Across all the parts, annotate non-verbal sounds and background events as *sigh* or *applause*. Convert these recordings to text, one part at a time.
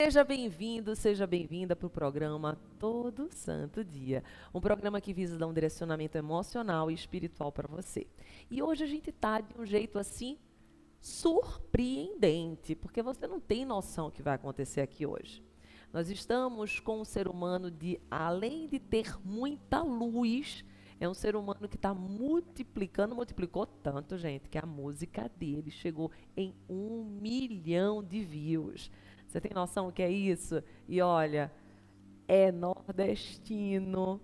Seja bem-vindo, seja bem-vinda para o programa Todo Santo Dia, um programa que visa dar um direcionamento emocional e espiritual para você. E hoje a gente está de um jeito assim surpreendente, porque você não tem noção o que vai acontecer aqui hoje. Nós estamos com um ser humano de, além de ter muita luz, é um ser humano que está multiplicando, multiplicou tanto, gente, que a música dele chegou em um milhão de views. Você tem noção o que é isso? E olha, é nordestino,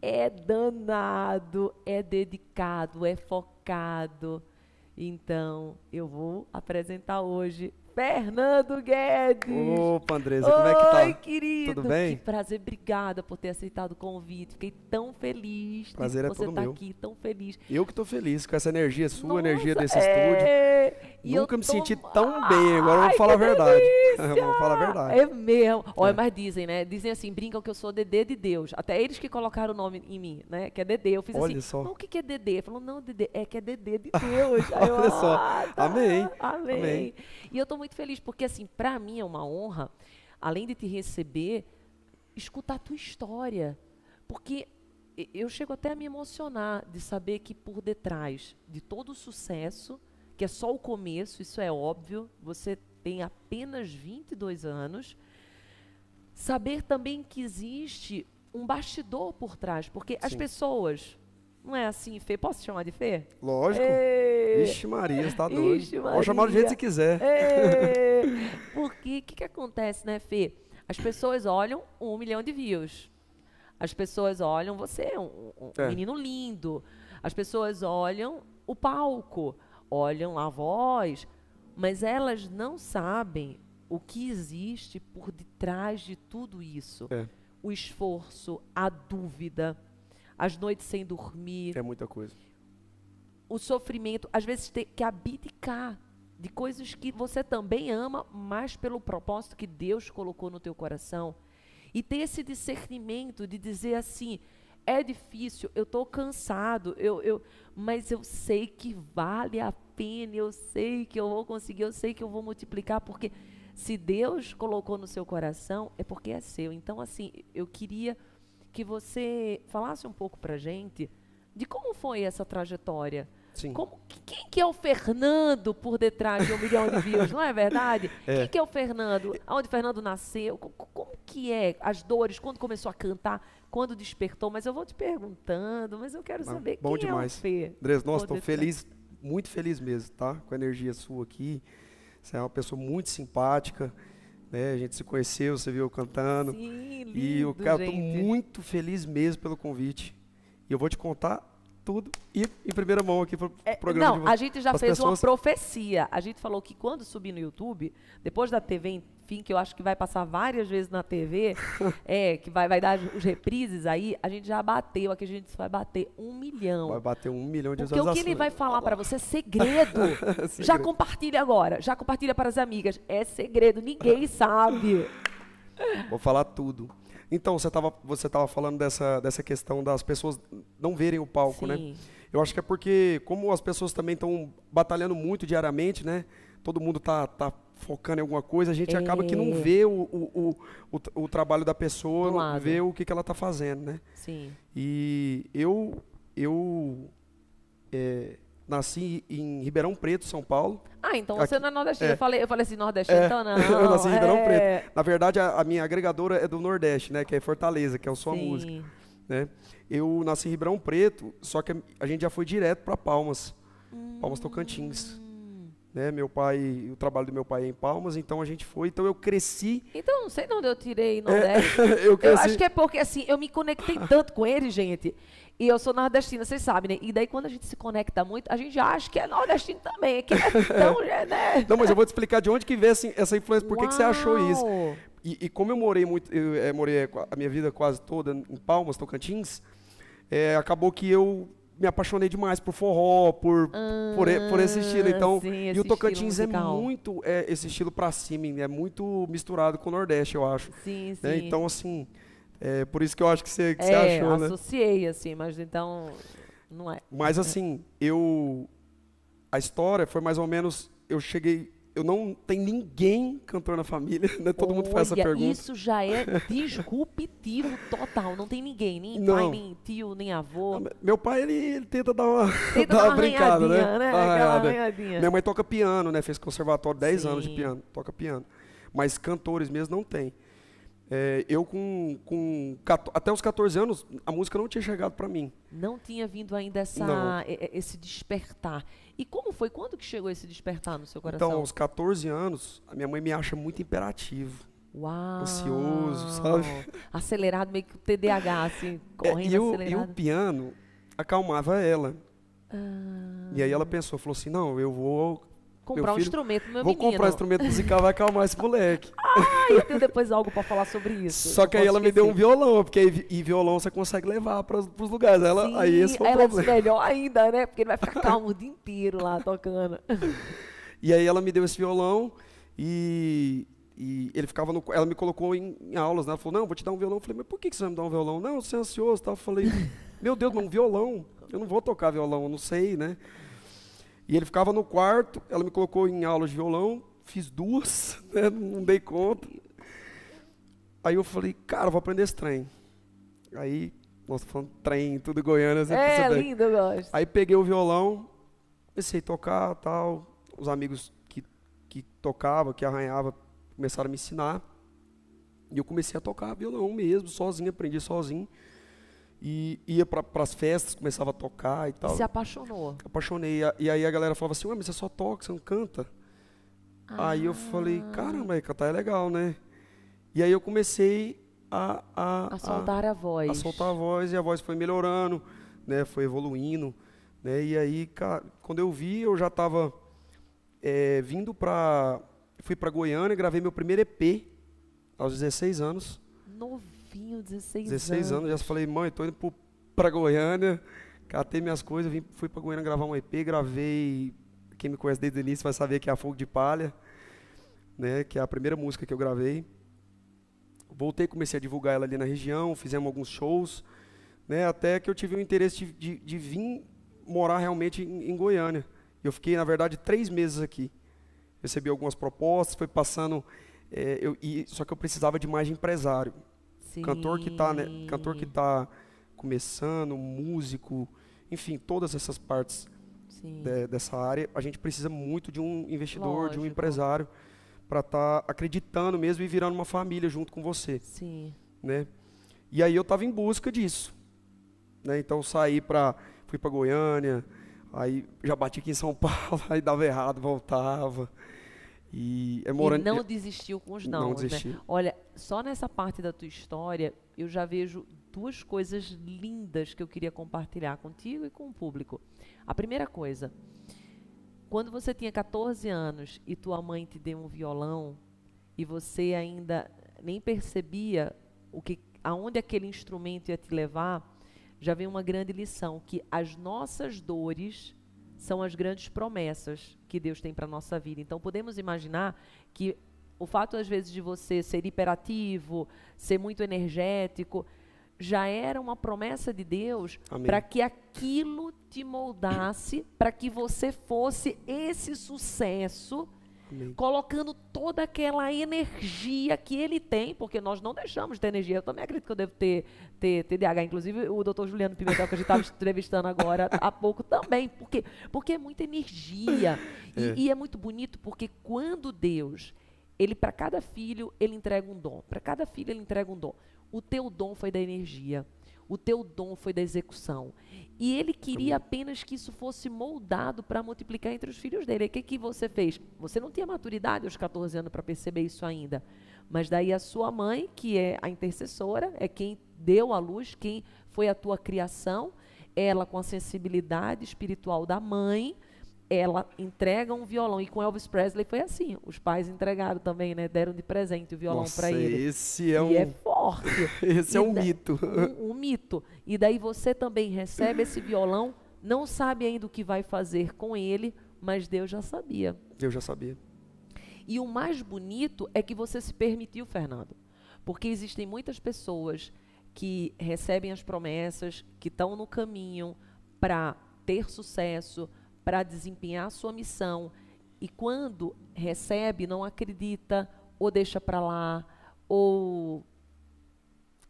é danado, é dedicado, é focado. Então, eu vou apresentar hoje Fernando Guedes. Opa, Andresa, Oi, como é que tá? Oi, querido. Tudo bem? Que prazer, obrigada por ter aceitado o convite. Fiquei tão feliz prazer de é você estar tá aqui, tão feliz. Eu que tô feliz com essa energia sua, Nossa, energia desse é... estúdio. E Nunca me tô... senti tão bem, agora vamos falar a verdade. vamos *laughs* falar a verdade. É mesmo. Olha, é. mas dizem, né? Dizem assim, brincam que eu sou Dedê de Deus. Até eles que colocaram o nome em mim, né? Que é Dedê. Eu fiz Olha assim, só. o que, que é Dedê? Falou, não, Dedê, é que é Dedê de Deus. *laughs* Olha eu, só. Ah, tá. Amém. Amém. Amém. E eu tô muito muito feliz, porque assim, para mim é uma honra, além de te receber, escutar a tua história, porque eu chego até a me emocionar de saber que por detrás de todo o sucesso, que é só o começo, isso é óbvio, você tem apenas 22 anos, saber também que existe um bastidor por trás, porque Sim. as pessoas não é assim, Fê? Posso te chamar de Fê? Lógico. Ei. Ixi Maria, você tá doido. Ixi Maria. Pode chamar do jeito que você quiser. Porque o que, que acontece, né, Fê? As pessoas olham um milhão de views. As pessoas olham você, um, um é. menino lindo. As pessoas olham o palco, olham a voz, mas elas não sabem o que existe por detrás de tudo isso. É. O esforço, a dúvida, as noites sem dormir. É muita coisa. O sofrimento, às vezes, ter que abdicar de coisas que você também ama, mas pelo propósito que Deus colocou no teu coração. E ter esse discernimento de dizer assim, é difícil, eu estou cansado, eu, eu, mas eu sei que vale a pena, eu sei que eu vou conseguir, eu sei que eu vou multiplicar, porque se Deus colocou no seu coração, é porque é seu. Então, assim, eu queria que você falasse um pouco para gente de como foi essa trajetória. Sim. Como, quem que é o Fernando por detrás de um milhão de views, não é verdade? *laughs* É. Quem que é o Fernando? Onde o Fernando nasceu? Como, como que é? As dores, quando começou a cantar, quando despertou? Mas eu vou te perguntando, mas eu quero mas, saber bom quem demais. é o Fê. Andres, nossa, estou feliz, muito feliz mesmo, tá? Com a energia sua aqui. Você é uma pessoa muito simpática. Né? A gente se conheceu, você viu cantando. Sim, lindo, e o cara, gente. eu tô muito feliz mesmo pelo convite. E eu vou te contar tudo e em primeira mão aqui para o é, programa. Não, de, a gente já fez pessoas. uma profecia. A gente falou que quando subir no YouTube, depois da TV que eu acho que vai passar várias vezes na TV, *laughs* é, que vai, vai dar os reprises aí, a gente já bateu, aqui a gente vai bater um milhão. Vai bater um milhão de Porque o que ele vai falar para você é segredo. *laughs* É segredo. Já compartilha agora, já compartilha para as amigas. É segredo, ninguém *laughs* sabe. Vou falar tudo. Então, você estava você tava falando dessa, dessa questão das pessoas não verem o palco, né? Sim. né? Eu acho que é porque, como as pessoas também estão batalhando muito diariamente, né? Todo mundo está tá, tá focando em alguma coisa, a gente acaba que não é. vê o, o, o, o, o trabalho da pessoa, não vê o que, que ela está fazendo, né? Sim. E eu, eu é, nasci em Ribeirão Preto, São Paulo. Ah, então você Aqui, não é nordestino. É. Eu, falei, eu falei assim, nordestino, é. então não. *laughs* eu nasci em Ribeirão é. Preto. Na verdade, a, a, minha agregadora é do Nordeste, né? Que é Fortaleza, que é o Sua Sim. Música. Né? Eu nasci em Ribeirão Preto, só que a gente já foi direto para Palmas. Hum. Palmas Tocantins. Né, meu pai, o trabalho do meu pai é em Palmas, então a gente foi, então eu cresci. Então, não sei de onde eu tirei, não é, *laughs* eu, eu, acho que é porque assim, eu me conectei tanto com ele, gente. E eu sou nordestina, vocês sabem, né? E daí quando a gente se conecta muito, a gente acha que é nordestino também, é que é tão, *laughs* é, né? Não, mas eu vou te explicar de onde que veio assim, essa influência, por que, que você achou isso? E, e, como eu morei muito, eu é, morei a minha vida quase toda em Palmas, Tocantins, é, acabou que eu me apaixonei demais por forró, por, ah, por, por, esse ah, estilo. Então, sim, e o Tocantins é muito é, esse estilo para cima, é muito misturado com o Nordeste, eu acho. Sim, né? sim. então, assim, é por isso que eu acho que você, que é, achou, associei, né? associei, assim, mas então não é. Mas, assim, eu... A história foi mais ou menos... Eu cheguei eu não tem ninguém cantor na família, *laughs* né? Todo Olha, mundo faz essa pergunta. Isso já é disruptivo total. Não tem ninguém, nem não. pai, nem tio, nem avô. Não, ah, meu pai ele, ele, tenta dar uma, *laughs* tenta dar uma, brincada, né? né? Ah, Minha mãe toca piano, né? Fez conservatório 10 Sim. anos de piano, toca piano. Mas cantores mesmo não tem. É, eu com, com até os 14 anos a música não tinha chegado para mim. Não tinha vindo ainda essa esse despertar. E como foi quando que chegou esse despertar no seu então, coração? Então, aos 14 anos, a minha mãe me acha muito imperativo. Uau. Ansioso, sabe? Acelerado, meio que o TDAH, assim, é, correndo é, e o, E o piano acalmava ela. Ah. E aí ela pensou, falou assim, não, eu vou comprar filho, um instrumento, meu Vou menino. comprar um instrumento musical, vai acalmar esse moleque. ah, eu tenho depois algo para falar sobre isso. Só que aí ela esquecer. me deu um violão, porque aí, e violão você consegue levar para os lugares. Ela, Sim, aí esse foi o é problema. Disse, melhor ainda, né? Porque ele vai ficar *laughs* calmo o dia inteiro lá tocando. e aí ela me deu esse violão e, e ele ficava no, ela me colocou em, em, aulas, né? Ela falou: "Não, vou te dar um violão". Eu falei: "Mas por que você vai me dar um violão?". "Não, você é ansioso", tal. Eu falei: "Meu Deus, mas um violão. Eu não vou tocar violão, eu não sei, né?". E ele ficava no quarto, ela me colocou em aulas de violão, fiz duas, *laughs* né, não dei conta. Aí eu falei, cara, vou aprender esse trem. Aí, nossa, falando trem, tudo Goiânia. Você é, lindo, eu gosto. Aí peguei o violão, comecei a tocar tal. Os amigos que, que tocavam, que arranhava, começaram a me ensinar. E eu comecei a tocar violão mesmo, sozinho, aprendi sozinho e ia para as festas, começava a tocar e tal. Se apaixonou. Apaixonei. E aí a galera falava assim, ué, mas você só toca, você não canta? Ah. Aí eu falei, ah. caramba, cantar é legal, né? E aí eu comecei a... A, a soltar a, a, voz. A soltar a voz, e a voz foi melhorando, né? Foi evoluindo, né? E aí, cara, quando eu vi, eu já estava é, eh, vindo para... Fui para Goiânia, gravei meu primeiro EP aos 16 anos. Novo novinho, 16, 16 anos. anos. Já falei, mãe, tô indo para Goiânia. Catei minhas coisas, vim, fui para Goiânia gravar um EP, gravei. Quem me conhece desde o início vai saber que é a Fogo de Palha, né? Que é a primeira música que eu gravei. Voltei, comecei a divulgar ela ali na região, fizemos alguns shows, né? Até que eu tive o interesse de, de, de vir morar realmente em, em Goiânia. Eu fiquei, na verdade, três meses aqui. Recebi algumas propostas, foi passando é, eu, e, só que eu precisava de mais de empresário. Sim. Cantor que está né, cantor que tá começando, músico, enfim, todas essas partes de, dessa área, a gente precisa muito de um investidor, Lógico. de um empresário para estar tá acreditando mesmo e virando uma família junto com você. Sim. Né? E aí eu estava em busca disso. Né? Então saí para fui para Goiânia, aí já bati aqui em São *laughs* Paulo, aí dava errado, voltava. E, é morando, e não é- desistiu com os não. não né? desistiu. Né? Olha, só nessa parte da tua história, eu já vejo duas coisas lindas que eu queria compartilhar contigo e com o público. A primeira coisa, quando você tinha 14 anos e tua mãe te deu um violão e você ainda nem percebia o que, aonde aquele instrumento ia te levar, já vem uma grande lição que as nossas dores são as grandes promessas que Deus tem para a nossa vida. Então, podemos imaginar que o fato, às vezes, de você ser hiperativo, ser muito energético, já era uma promessa de Deus para que aquilo te moldasse, para que você fosse esse sucesso colocando toda aquela energia que ele tem, porque nós não deixamos de ter energia. Eu também acredito que eu devo ter, ter TDAH. Inclusive, o doutor Juliano Pimentel, que a gente estava *laughs* entrevistando agora há pouco, também, porque, porque é muita energia. E é. e é muito bonito porque quando Deus, ele para cada filho, ele entrega um dom. Para cada filho, ele entrega um dom. O teu dom foi da energia. O teu dom foi da execução. E ele queria apenas que isso fosse moldado para multiplicar entre os filhos dele. o que, que você fez? Você não tinha maturidade aos 14 anos para perceber isso ainda. Mas daí a sua mãe, que é a intercessora, é quem deu à luz, quem foi a tua criação, ela com a sensibilidade espiritual da mãe, ela entrega um violão. E com Elvis Presley foi assim. Os pais entregaram também, né? Deram de presente o violão para ele. Esse é e é forte. *laughs* esse é e é um da... mito. Um, um, mito. E daí você também recebe esse violão, não sabe ainda o que vai fazer com ele, mas Deus já sabia. Deus já sabia. E o mais bonito é que você se permitiu, Fernando. Porque existem muitas pessoas que recebem as promessas, que estão no caminho para ter sucesso, para desempenhar a sua missão e quando recebe não acredita ou deixa para lá ou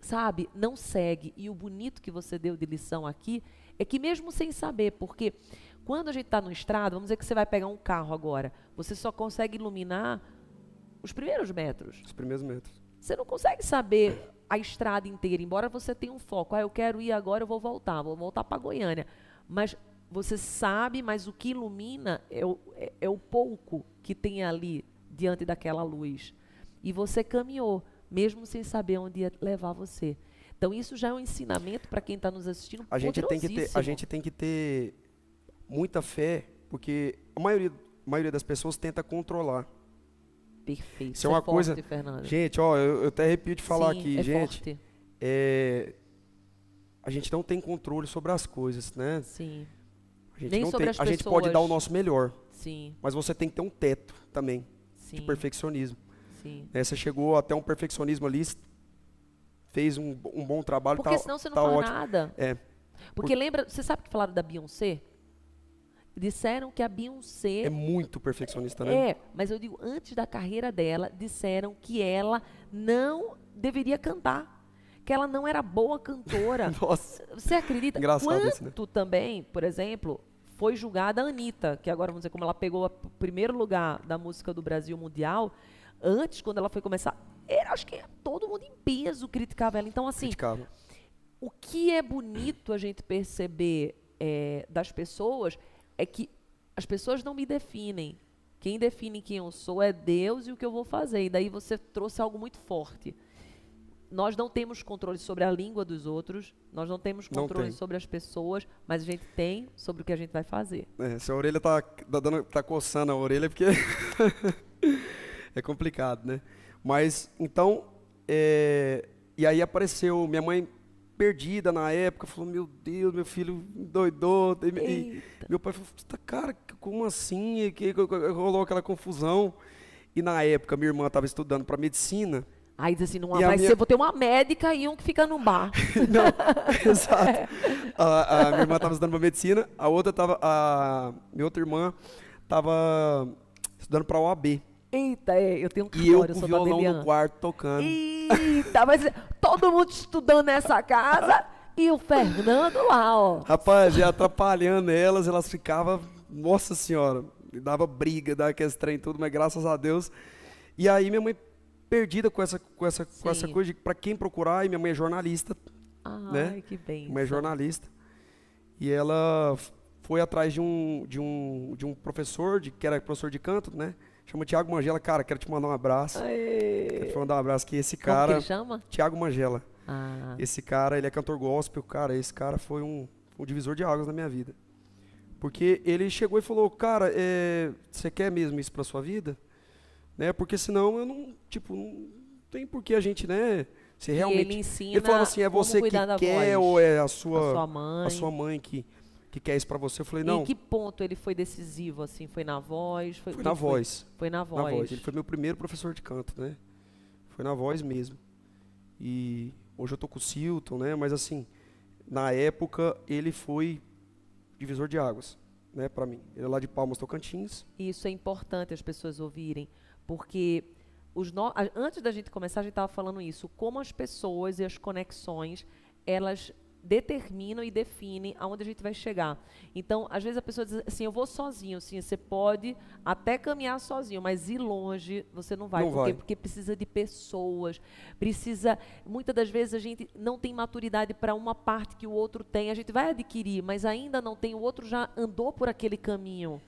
sabe, não segue. E o bonito que você deu de lição aqui é que mesmo sem saber, porque quando a gente está no estrado, vamos dizer que você vai pegar um carro agora, você só consegue iluminar os primeiros metros. Os primeiros metros. Você não consegue saber a estrada inteira, embora você tenha um foco. Ah, eu quero ir agora, eu vou voltar, vou voltar para Goiânia. Mas você sabe, mas o que ilumina é o, é, é o pouco que tem ali diante daquela luz. E você caminhou, mesmo sem saber onde ia levar você. Então isso já é um ensinamento para quem está nos assistindo. A gente tem que ter, a gente tem que ter muita fé, porque a maioria, a maioria das pessoas tenta controlar. Perfeito. Isso é uma é forte, coisa. Fernanda. Gente, ó, eu, eu até arrepio de falar Sim, aqui, é gente. Forte. É, a gente não tem controle sobre as coisas, né? Sim. A gente, Nem não sobre tem, as a gente pode dar o nosso melhor. Sim. Mas você tem que ter um teto também Sim. de perfeccionismo. Sim. Né, você chegou até um perfeccionismo ali, fez um, um bom trabalho. Porque tá, senão você não tá fala ótimo. nada. É. Porque Por... lembra, você sabe que falaram da Beyoncé? Disseram que a Beyoncé. É muito perfeccionista, né? É, mas eu digo, antes da carreira dela, disseram que ela não deveria cantar que ela não era boa cantora. *laughs* Nossa. Você acredita? Engraçado Quanto isso, né? também, por exemplo, foi julgada a Anitta, que agora vamos dizer como ela pegou o primeiro lugar da música do Brasil mundial, antes, quando ela foi começar, era, acho que todo mundo em peso criticava ela. Então, assim, criticava. o que é bonito a gente perceber é, das pessoas é que as pessoas não me definem. Quem define quem eu sou é Deus e o que eu vou fazer. E daí você trouxe algo muito forte nós não temos controle sobre a língua dos outros, nós não temos controle não sobre as pessoas, mas a gente tem sobre o que a gente vai fazer. É, se a orelha tá, tá, tá coçando a orelha, é porque *laughs* é complicado, né? Mas, então, é, e aí apareceu minha mãe perdida na época, falou, meu Deus, meu filho doidou. E, meu pai falou, tá, cara, como assim? E, que, rolou aquela confusão. E na época, minha irmã estava estudando para medicina, Aí diz assim, não vai minha... ser, vou ter uma médica e um que fica no bar. *laughs* não, *laughs* exato. A, a, minha irmã estava estudando para medicina, a outra estava, a minha outra irmã estava estudando para OAB. Eita, é, eu tenho um calor, e eu, eu com sou violão no quarto tocando. Eita, mas todo mundo estudando nessa casa e o Fernando lá, ó. Rapaz, e atrapalhando elas, elas ficavam, nossa senhora, dava briga, dava aqueles trem tudo, mas graças a Deus. E aí minha mãe perdida com essa, com essa, com essa coisa de para quem procurar. E minha mãe é jornalista. Ah, né? que bem. Minha mãe é jornalista. E ela foi atrás de um, de um, de um professor, de, que era professor de canto, né? Chama Tiago Mangela. Cara, quero te mandar um abraço. Aê. Quero te mandar um abraço. Que esse cara. Como que chama? Tiago Mangela. Ah. Esse cara, ele é cantor gospel. Cara, esse cara foi um, um divisor de águas na minha vida. Porque ele chegou e falou: Cara, eh, você é, quer mesmo isso pra sua vida? Né? Porque senão eu não, tipo, não tem por que a gente, né? Se realmente. E ele ensina. Ele falava assim: é você que quer voz, ou é a sua, a sua mãe, a sua mãe que, que quer isso para você. Eu falei: não. em que ponto ele foi decisivo? assim Foi na voz? Foi, foi na voz. Foi, foi na voz. Na voz. Ele foi meu primeiro professor de canto, né? Foi na voz mesmo. E hoje eu tô com o Silton, né? Mas assim, na época ele foi divisor de águas, né, para mim. Ele é lá de Palmas Tocantins. Isso é importante as pessoas ouvirem porque no... antes da gente começar, a gente estava falando isso, como as pessoas e as conexões, elas determinam e definem aonde a gente vai chegar. Então, às vezes a pessoa diz assim, eu vou sozinho, sim, você pode até caminhar sozinho, mas ir longe você não vai, não porque, vai. porque precisa de pessoas, precisa, muitas das vezes a gente não tem maturidade para uma parte que o outro tem, a gente vai adquirir, mas ainda não tem, o outro já andou por aquele caminho.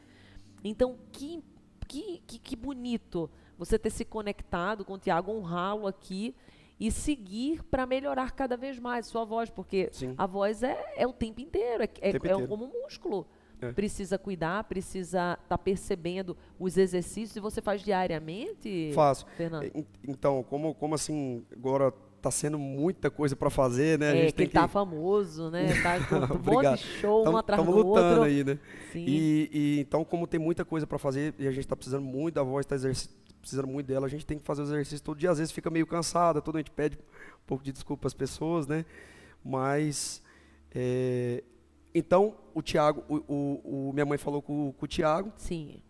Então, que que, que, que bonito você ter se conectado com o Tiago, honrá-lo aqui e seguir para melhorar cada vez mais sua voz, porque Sim. a voz é, é o tempo inteiro, é, é, é inteiro. é como um músculo. É. Precisa cuidar, precisa estar tá percebendo os exercícios e você faz diariamente? Faço. Fernando? Então, como, como assim, agora tá sendo muita coisa para fazer, né? A é, gente é, tem tá que tá famoso, né? *laughs* Tá com um monte de show, tamo, um atrás do lutando outro. aí, né? Sim. E, e, então, como tem muita coisa para fazer e a gente tá precisando muito da voz, tá precisando muito dela, a gente tem que fazer o exercício todo dia. Às vezes fica meio cansada, todo a gente pede um pouco de desculpa às pessoas, né? Mas é, então o Tiago, o, o, o, minha mãe falou com, com o Tiago. Sim.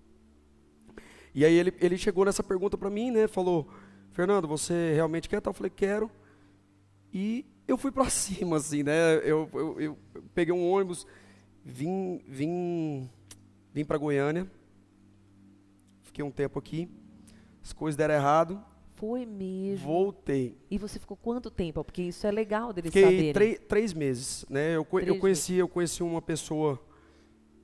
E aí ele, ele chegou nessa pergunta para mim, né? Falou Fernando, você realmente quer tal? Eu falei, quero. E eu fui para *laughs* cima, assim, né? Eu, eu, eu, peguei um ônibus, vim, vim, vim para Goiânia, fiquei um tempo aqui, as coisas deram errado. Foi mesmo. Voltei. E você ficou quanto tempo? Porque isso é legal deles fiquei saberem. Três, três meses, né? Eu, eu conheci, meses. eu conheci uma pessoa,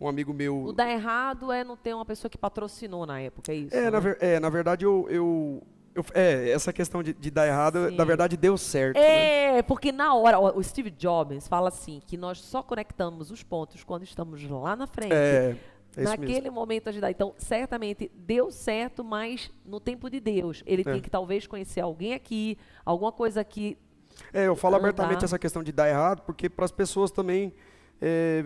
um amigo meu. O dar errado é não ter uma pessoa que patrocinou na época, é isso? É, né? na, ver, é na verdade eu, eu eu, é, essa questão de, de dar errado, Sim. na verdade, deu certo. É, né? porque na hora, o Steve Jobs fala assim, que nós só conectamos os pontos quando estamos lá na frente. É, é Naquele mesmo. momento ajudar. Então, certamente deu certo, mas no tempo de Deus. Ele é. tem que talvez conhecer alguém aqui, alguma coisa que É, eu falo andar. abertamente essa questão de dar errado, porque para as pessoas também é,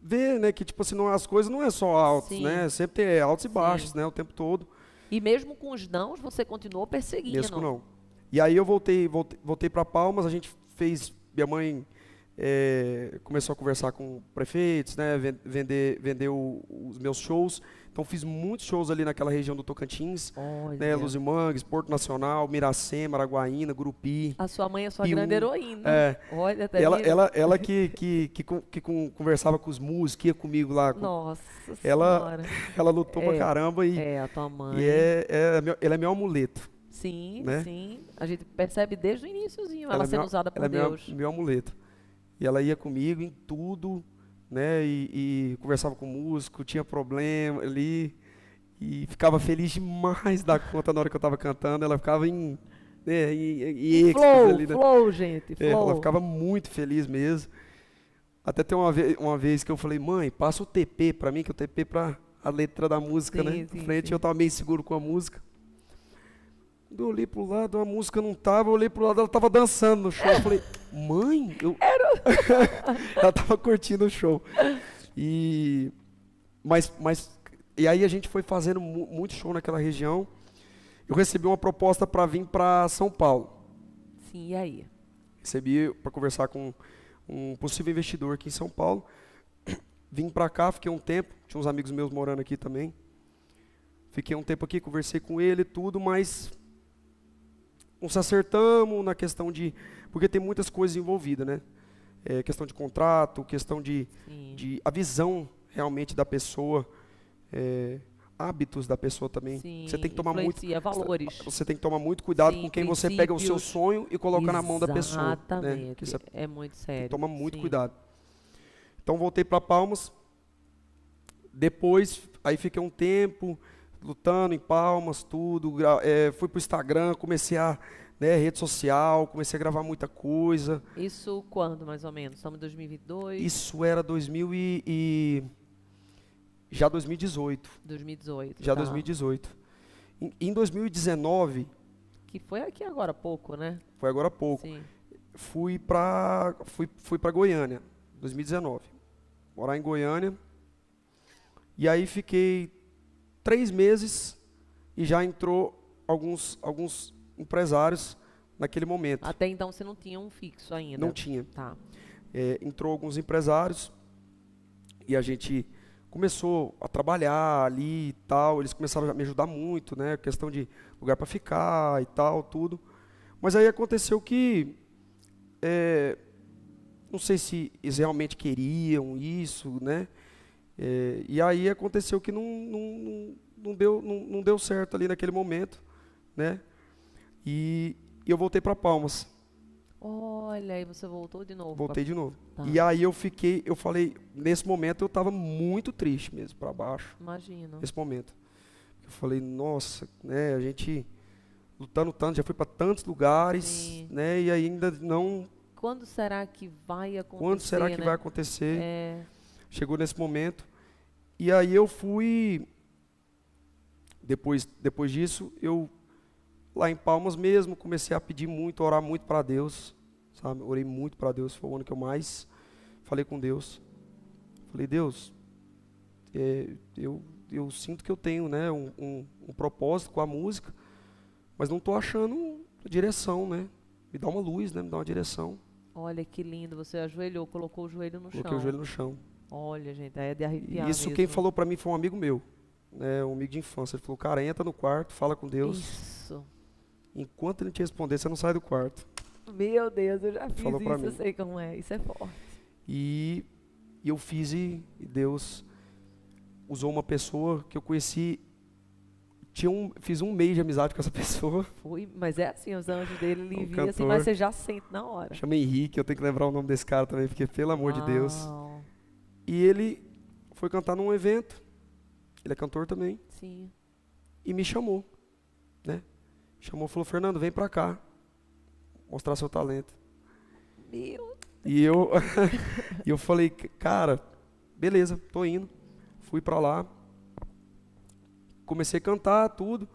ver, né, que tipo assim, não, as coisas não é só altos, Sim. né? Sempre tem é, altos Sim. e baixos, né, o tempo todo. E mesmo com os nãos, você continuou perseguindo. Mesmo não. E aí eu voltei, voltei, voltei para Palmas, a gente fez, minha mãe é, começou a conversar com prefeitos, né, vender, vender o, os meus shows. Então fiz muitos shows ali naquela região do Tocantins, né, Luzimangues, Porto Nacional, Miracema, Araguaína, Grupi. A sua mãe é sua grande heroína. É. Olha, tá ela, ela, ela que, que, que, que, conversava com os músicos, ia comigo lá. Com, Nossa ela, senhora. *laughs* Ela lutou é, pra caramba e... É, a tua mãe. E é, é, ela é meu amuleto. Sim, né? sim. A gente percebe desde o iníciozinho ela, ela é sendo usada por ela Deus. É meu, meu amuleto. E ela ia comigo em tudo, né? E, e conversava com o músico, tinha problema ali. E ficava feliz demais da conta na hora que eu estava cantando. Ela ficava em. Né, em, em flow, ali, né? flow, gente. Flow. É, ela ficava muito feliz mesmo. Até tem uma, vez, uma vez que eu falei, mãe, passa o TP para mim, que é o TP para a letra da música, sim, né? Sim, frente, sim. eu estava meio seguro com a música eu olhei para o lado, a música não estava, eu olhei para o lado, ela estava dançando no show. Eu falei, mãe, eu... *laughs* Era... *laughs* ela estava curtindo o show. E... Mas, mas... E aí a gente foi fazendo muito show naquela região. Eu recebi uma proposta para vir para São Paulo. Sim, e aí? Recebi para conversar com um possível investidor aqui em São Paulo. *clears throat* Vim para cá, fiquei um tempo, tinha uns amigos meus morando aqui também. Fiquei um tempo aqui, conversei com ele tudo, mas não se acertamos na questão de. Porque tem muitas coisas envolvidas, né? É, questão de contrato, questão de, de. a visão realmente da pessoa. É, hábitos da pessoa também. Sim, você tem que tomar muito valores. Você tem que tomar muito cuidado Sim, com quem você pega o seu sonho e coloca na mão da pessoa. Né? Exatamente. Né? É, é muito sério. Toma muito Sim. cuidado. Então voltei para Palmas. Depois, aí fiquei um tempo lutando em palmas, tudo. É, fui para o Instagram, comecei a. Né, rede social, comecei a gravar muita coisa. Isso quando, mais ou menos? Estamos em 2022? Isso era 2000 e, e já 2018. 2018. Já tá. 2018. Em, em 2019. Que foi aqui agora há pouco, né? Foi agora há pouco. Sim. Fui para fui, fui para Goiânia, 2019. Morar em Goiânia. E aí fiquei três meses e já entrou alguns, alguns empresários naquele momento. Até então você não tinha um fixo ainda? Não tinha. Tá. É, entrou alguns empresários e a gente começou a trabalhar ali e tal. Eles começaram a me ajudar muito, né? Questão de lugar para ficar e tal, tudo. Mas aí aconteceu que. É, não sei se eles realmente queriam isso, né? É, e aí aconteceu que não, não, não, deu, não, não, deu certo ali naquele momento, né? E, e eu voltei para Palmas. Olha, aí você voltou de novo. Voltei pra... de novo. Tá. E aí eu fiquei, eu falei, nesse momento eu estava muito triste mesmo, para baixo. Imagino. Nesse momento. Eu falei, nossa, né, a gente lutando tanto, já fui para tantos lugares, Sim. né, e ainda não... Quando será que vai acontecer, Quando será que né? vai acontecer? É... Chegou nesse momento, e aí eu fui. Depois, depois disso, eu, lá em Palmas mesmo, comecei a pedir muito, orar muito para Deus, sabe? Orei muito para Deus, foi o ano que eu mais falei com Deus. Falei, Deus, é, eu, eu sinto que eu tenho né, um, um, um propósito com a música, mas não estou achando direção, né? Me dá uma luz, né? Me dá uma direção. Olha que lindo, você ajoelhou, colocou o joelho no Coloquei chão. Coloquei o joelho no chão. Olha, gente, é de arrepiar. Isso mesmo. quem falou para mim foi um amigo meu, né, um amigo de infância. Ele falou: cara, entra no quarto, fala com Deus. Isso. Enquanto ele te responder, você não sai do quarto. Meu Deus, eu já fiz falou isso, eu sei como é. Isso é forte. E, eu fiz e Deus usou uma pessoa que eu conheci tinha um, fiz um mês de amizade com essa *laughs* pessoa. Foi, mas é assim, os anjos dele, ele um cantor, assim, mas você já sente na hora. Chama Henrique, eu tenho que lembrar o nome desse cara também, porque pelo amor Uau. de Deus. E ele foi cantar num evento. Ele é cantor também. Sim. E me chamou, né? Chamou, falou: "Fernando, vem para cá. Mostrar seu talento". Meu. E eu *laughs* e eu falei: "Cara, beleza, tô indo". Fui para lá. Comecei a cantar tudo.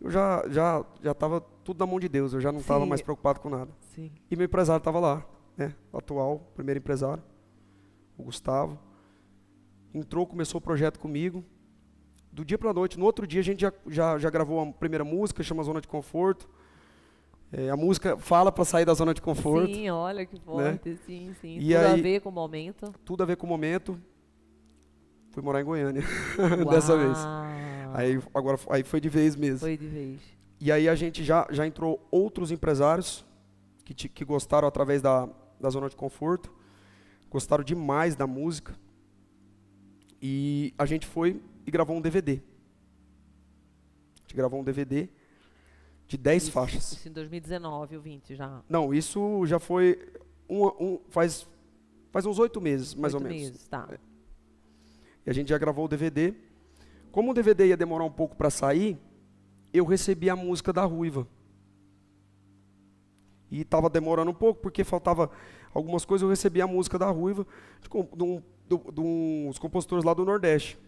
Eu já já já tava tudo na mão de Deus, eu já não estava mais preocupado com nada. Sim. E meu empresário estava lá, né? Atual, primeiro empresário o Gustavo. Entrou, começou o projeto comigo. Do dia para a noite, no outro dia a gente já, já, já gravou a primeira música, chama Zona de Conforto. É, a música fala para sair da zona de conforto. Sim, olha que né? forte, né? sim, sim. E tudo aí, a ver com o momento. Tudo a ver com o momento. Fui morar em Goiânia *laughs* dessa vez. Aí agora aí foi de vez mesmo. Foi de vez. E aí a gente já já entrou outros empresários que, te, que gostaram através da, da zona de conforto gostaram demais da música. E a gente foi e gravou um DVD. A gente gravou um DVD de 10 isso, faixas. Isso em 2019 ou 20 já? Não, isso já foi um, um, faz, faz uns oito meses, mais 8 ou meses, menos. Tá. É. E a gente já gravou o DVD. Como o DVD ia demorar um pouco para sair, eu recebi a música da Ruiva. E estava demorando um pouco, porque faltava algumas coisas, eu recebi a música da Ruiva de, um, de um, dos compositores lá do Nordeste.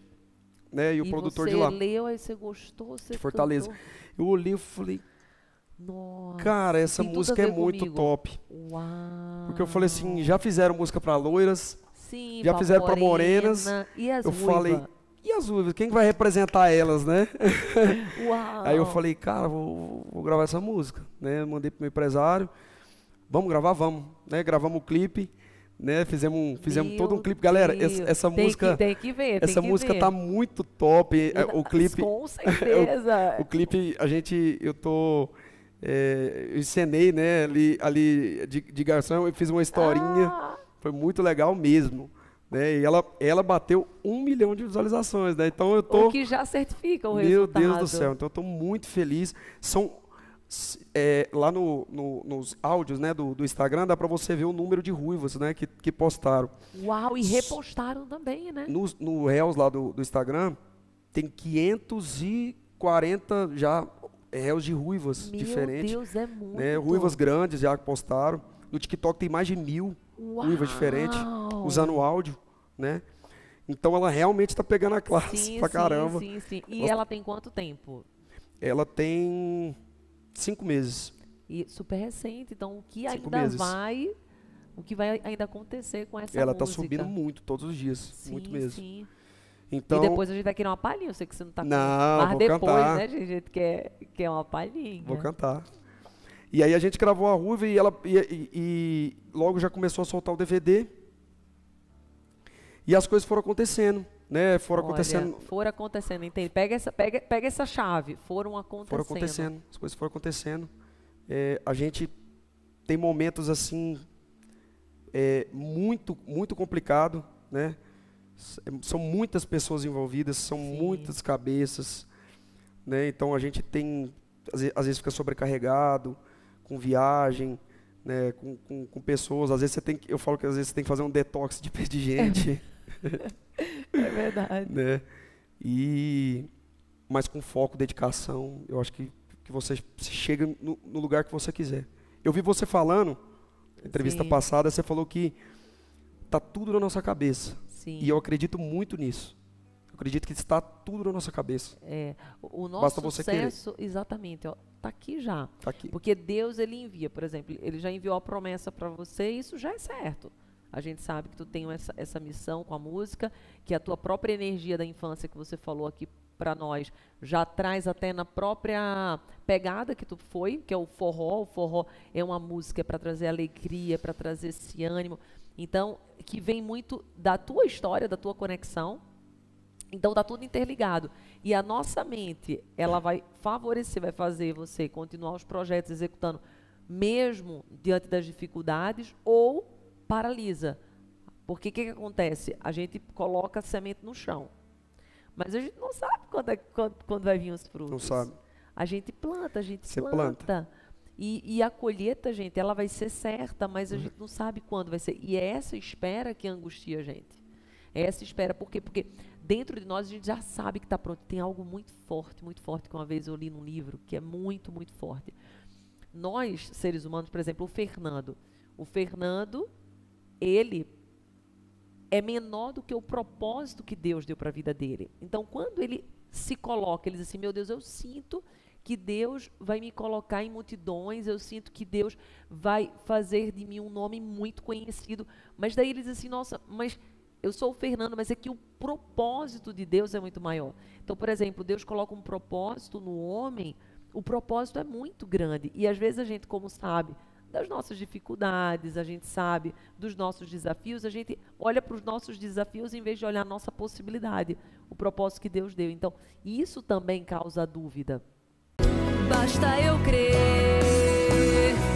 Né, e o e produtor de lá. Você leu, aí você gostou, você. De Fortaleza. Cantou. Eu olhei e falei. Nossa, cara, essa música é muito comigo. top. Uau. Porque eu falei assim: já fizeram música para loiras, Sim, já pra fizeram para morenas. E as eu ruiva? falei: e as ruivas? Quem vai representar elas, né? *laughs* Uau. Aí eu falei: cara, vou, vou gravar essa música. Né? Mandei pro meu empresário. Vamos gravar? Vamos. Né? Gravamos o clipe, né? Fizemos, fizemos Meu todo um clipe. Galera, essa, essa, tem música. Que, tem que ver. Essa que música ver. tá muito top. É, o clipe. Com *laughs* é certeza. o, o clipe, a gente. Eu tô. É, eu encenei, né, ali, ali de, de garçom, eu fiz uma historinha. Ah. Foi muito legal mesmo. Né? E ela, ela bateu um milhão de visualizações, né? Então eu tô. O que já certifica o Meu resultado. Meu Deus do céu, então eu tô muito feliz. São é, lá no, no, nos áudios né, do, do Instagram dá para você ver o número de ruivas né, que, que postaram. Uau, e repostaram também, né? No, no réus lá do, do Instagram tem 540 já réus de ruivas Meu diferentes. Meu Deus, é né, muito. Né, ruivas grandes já que postaram. No TikTok tem mais de mil Uau. ruivas diferentes usando áudio, né? Então ela realmente está pegando a classe sim, pra sim, caramba. Sim, sim. E ela tem quanto tempo? Ela tem Cinco meses. E super recente, então o que Cinco ainda meses. vai. O que vai ainda acontecer com essa Ela tá música? Ela tá subindo muito todos os dias. Sim, muito mesmo. Sim. Então, e depois a gente vai querer uma palhinha, eu sei que você não tá Não, com... Mas depois, cantar. né, gente, a gente quer, quer uma palhinha. Vou cantar. E aí a gente gravou a Ruiva e ela e, e, e, logo já começou a soltar o DVD. E as coisas foram acontecendo né, foram Olha, acontecendo. Foram acontecendo, entende? Pega essa, pega, pega essa chave, foram acontecendo. Foram acontecendo, as coisas foram acontecendo. É, a gente tem momentos assim é, muito, muito complicado, né? É, são muitas pessoas envolvidas, são Sim. muitas cabeças, né? Então a gente tem, às vezes, fica sobrecarregado com viagem, né? Com, com, com, pessoas. Às vezes você tem, eu falo que às vezes você tem que fazer um detox de, de *laughs* gente. *laughs* É verdade. Né? E, mas com foco, dedicação, eu acho que, que você chega no, no lugar que você quiser. Eu vi você falando, na entrevista Sim. passada, você falou que está tudo na nossa cabeça. Sim. E eu acredito muito nisso. Eu acredito que está tudo na nossa cabeça. É, o nosso Basta você sucesso, querer. exatamente, está tá aqui já. Tá aqui. Porque Deus ele envia, por exemplo, ele já enviou a promessa para você, e isso já é certo. A gente sabe que tu tem essa, essa missão com a música, que a tua própria energia da infância que você falou aqui para nós já traz até na própria pegada que tu foi, que é o forró. O forró é uma música para trazer alegria, para trazer esse ânimo. Então, que vem muito da tua história, da tua conexão. Então está tudo interligado. E a nossa mente, ela vai favorecer, vai fazer você continuar os projetos executando mesmo diante das dificuldades ou paralisa. Porque o que, que, acontece? A gente coloca a semente no chão. Mas a gente não sabe quando, é, quando, quando vai vir os frutos. Não sabe. A gente planta, a gente Você planta. planta. E, e, a colheita, gente, ela vai ser certa, mas a uhum. gente não sabe quando vai ser. E é essa espera que angustia a gente. É essa espera. Por quê? Porque dentro de nós a gente já sabe que está pronto. Tem algo muito forte, muito forte, que uma vez eu li num livro, que é muito, muito forte. Nós, seres humanos, por exemplo, o Fernando. O Fernando, ele é menor do que o propósito que Deus deu para a vida dele. Então, quando ele se coloca, ele diz assim: Meu Deus, eu sinto que Deus vai me colocar em multidões, eu sinto que Deus vai fazer de mim um nome muito conhecido. Mas daí ele diz assim: Nossa, mas eu sou o Fernando, mas é que o propósito de Deus é muito maior. Então, por exemplo, Deus coloca um propósito no homem, o propósito é muito grande. E às vezes a gente, como sabe, das nossas dificuldades, a gente sabe dos nossos desafios, a gente olha para os nossos desafios em vez de olhar a nossa possibilidade, o propósito que Deus deu. Então, isso também causa dúvida. Basta eu crer.